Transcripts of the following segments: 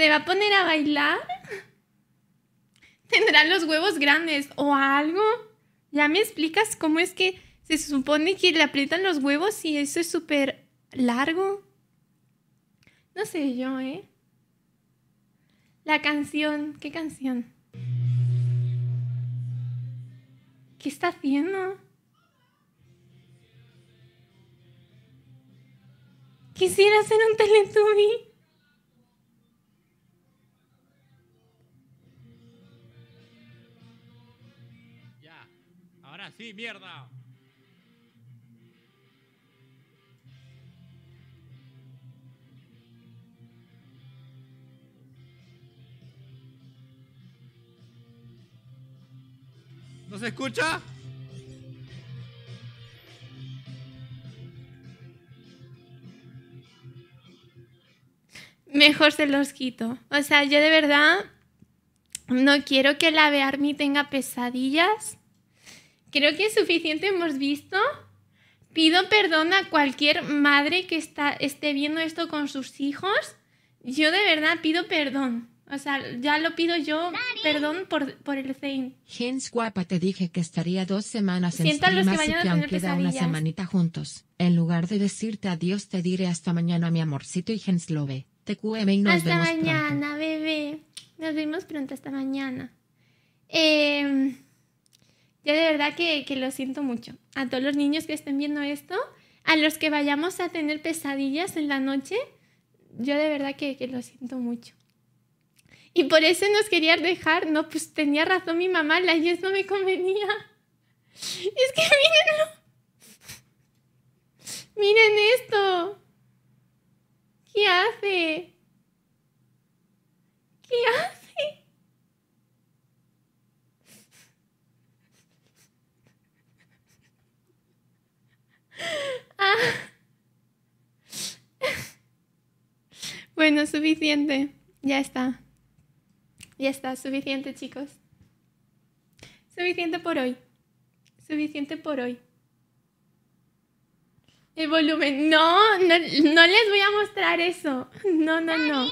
¿Se va a poner a bailar? ¿Tendrá los huevos grandes o algo? ¿Ya me explicas cómo es que se supone que le aprietan los huevos y eso es súper largo? No sé yo, ¿eh? La canción, ¿qué canción? ¿Qué está haciendo? Quisiera hacer un Teletubby. Sí, mierda. ¿No se escucha? Mejor se los quito. O sea, yo de verdad no quiero que la Bearmi tenga pesadillas Creo que es suficiente hemos visto. Pido perdón a cualquier madre que está, esté viendo esto con sus hijos. Yo de verdad pido perdón. O sea, ya lo pido yo perdón por, por el Zane. Gens guapa, te dije que estaría dos semanas Siento en los que que aún queda una semanita juntos. En lugar de decirte adiós, te diré hasta mañana, a mi amorcito, y Gens lo Te cueme y nos vemos Hasta mañana, bebé. Nos vemos pronto, hasta mañana. Eh de verdad que, lo siento mucho. A todos los niños que estén viendo esto, a los que vayamos a tener pesadillas en la noche, yo de verdad que, lo siento mucho. Y por eso nos quería dejar, no, pues tenía razón mi mamá, la yes no me convenía. Es que mírenlo. Bueno, suficiente. Ya está. Ya está, suficiente chicos. Suficiente por hoy. Suficiente por hoy. El volumen. No, no, les voy a mostrar eso. No, no, no.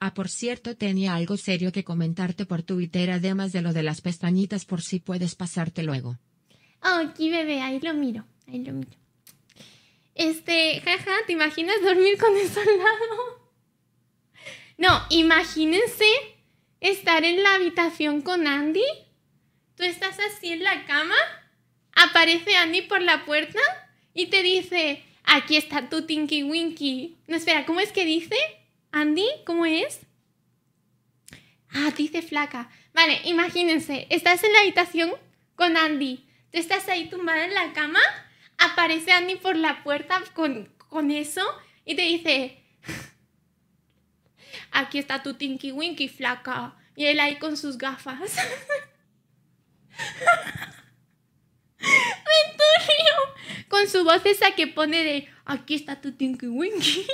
Ah, por cierto, tenía algo serio que comentarte por Twitter, además de lo de las pestañitas, por si puedes pasarte luego. Oh, aquí, bebé, ahí lo miro, ahí lo miro. Este, jaja, ¿te imaginas dormir con eso al lado? No, imagínense estar en la habitación con Andy. Tú estás así en la cama, aparece Andy por la puerta y te dice, aquí está tu Tinky Winky. No, espera, ¿cómo es que dice? Andy, ¿cómo es? Ah, dice flaca. Vale, imagínense, estás en la habitación con Andy. Tú estás ahí tumbada en la cama aparece Annie por la puerta con, con eso y te dice, aquí está tu Tinky Winky flaca. Y él ahí con sus gafas. Venturio, con su voz esa que pone de, aquí está tu Tinky Winky.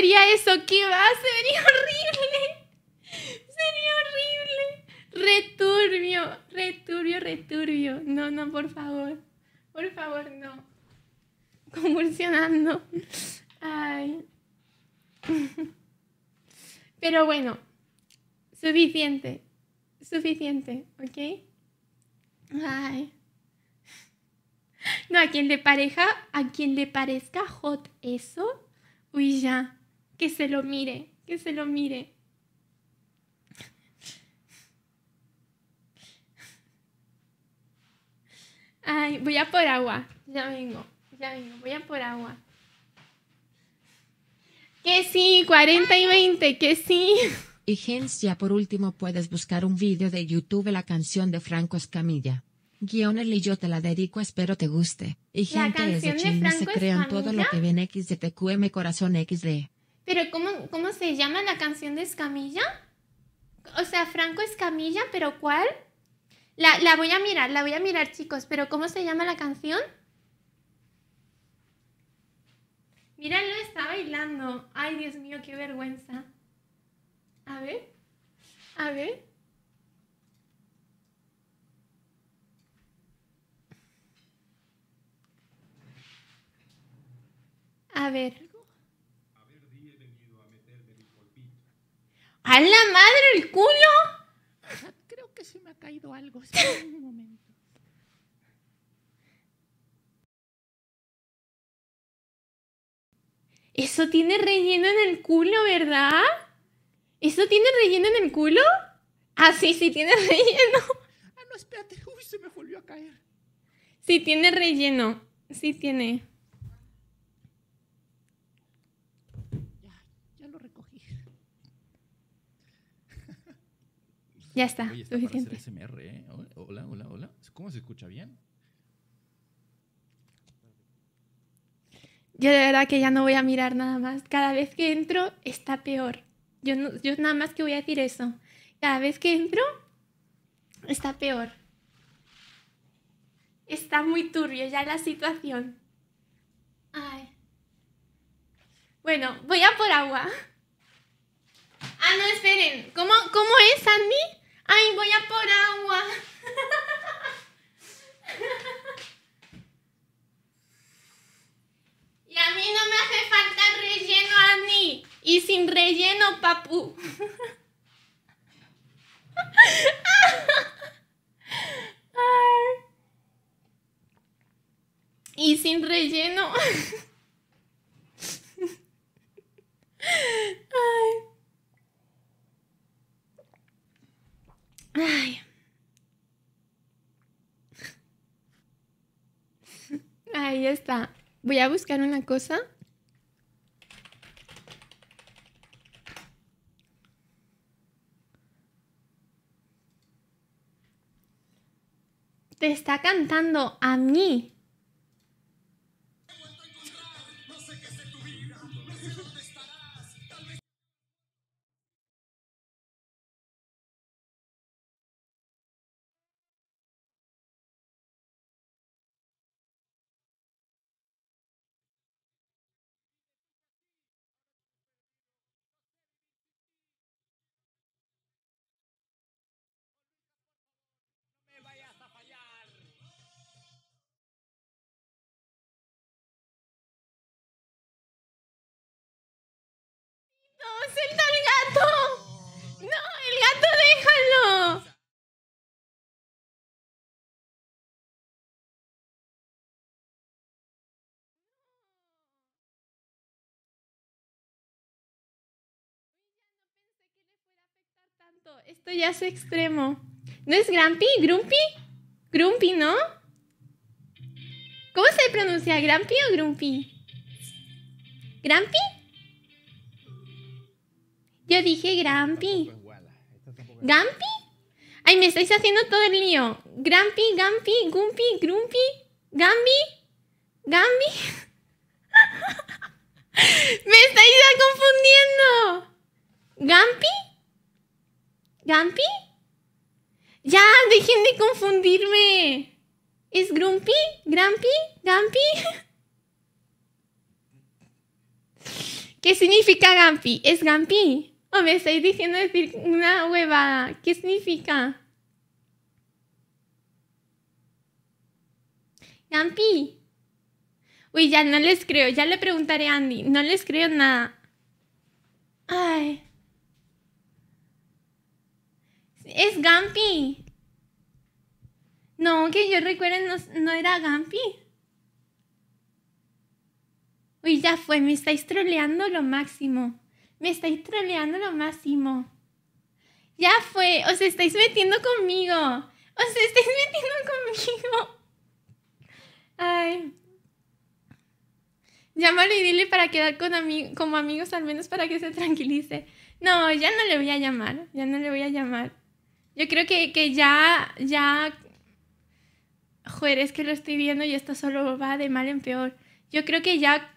sería eso? ¿Qué va? ¡Se venía horrible. Sería horrible. Returbio, returbio, returbio. No, no, por favor. Por favor, no. Convulsionando. Ay. Pero bueno, suficiente. Suficiente, ¿ok? Ay. No, a quien le pareja, a quien le parezca hot eso, uy ya que se lo mire, que se lo mire. Ay, voy a por agua. Ya vengo, ya vengo, voy a por agua. Que sí, 40 y 20, que sí. Y gente ya por último puedes buscar un vídeo de YouTube la canción de Franco Escamilla. Guionel y yo te la dedico, espero te guste. Y gente desde China se crean todo lo que ven X de TQM, Corazón XD. Pero ¿cómo, se llama la canción de Escamilla? O sea, Franco Escamilla, pero ¿cuál? La, la voy a mirar, la voy a mirar chicos, pero ¿cómo se llama la canción? Míralo, está bailando. Ay, Dios mío, qué vergüenza. A ver, a ver. A ver, ¡A la madre el culo! Creo que se me ha caído algo. Sí, un momento. Eso tiene relleno en el culo, ¿verdad? ¿Eso tiene relleno en el culo? Ah, sí, sí tiene relleno. Ah, no, espérate. Uy, se me volvió a caer. Sí tiene relleno. Sí tiene. Ya, ya lo recogí. Ya está, suficiente. ¿eh? Hola, hola, hola. ¿Cómo se escucha bien? Yo de verdad que ya no voy a mirar nada más. Cada vez que entro está peor. Yo, yo nada más que voy a decir eso. Cada vez que entro está peor. Está muy turbio ya la situación. Bueno, voy a por agua. Ah, no, esperen. ¿Cómo, cómo es, Andy? ¡Ay, voy a por agua! y a mí no me hace falta relleno, Ani. Y sin relleno, papu. y sin relleno. Ahí está. Voy a buscar una cosa. Te está cantando a mí. suelta el gato! ¡No, el gato déjalo! Esto ya es extremo. ¿No es Grumpy? ¿Grumpy? Grumpy, ¿no? ¿Cómo se pronuncia? ¿Grumpy o Grumpy? ¿Grumpy? Yo dije Grampy. ¿Gampi? Ay, me estáis haciendo todo el lío. Grampy, Gampi, Gumpy, grumpy. Gambi, Gambi. me estáis confundiendo. ¿Gampi? ¿Gampi? Ya, dejen de confundirme. ¿Es Grumpy? ¿Grampi? ¿Gampy? ¿Qué significa Gampy? ¿Es Gampi? ¿O me estáis diciendo decir una huevada? ¿Qué significa? Gampi. Uy, ya no les creo. Ya le preguntaré a Andy. No les creo nada. Ay. Es Gampi. No, que yo recuerdo no, era Gampi. Uy, ya fue. Me estáis troleando lo máximo. Me estáis troleando lo máximo. Ya fue, os estáis metiendo conmigo. Os estáis metiendo conmigo. Ay. Llámalo y dile para quedar con como amigos, al menos para que se tranquilice. No, ya no le voy a llamar, ya no le voy a llamar. Yo creo que, que ya, ya... Joder, es que lo estoy viendo y esto solo va de mal en peor. Yo creo que ya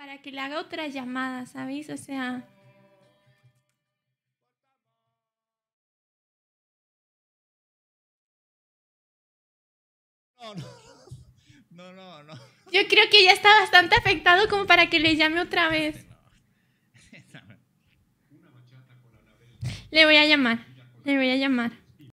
para que le haga otra llamada, ¿sabes? O sea... No, no, no, Yo creo que ya está bastante afectado como para que le llame otra vez. Le voy a llamar, le voy a llamar.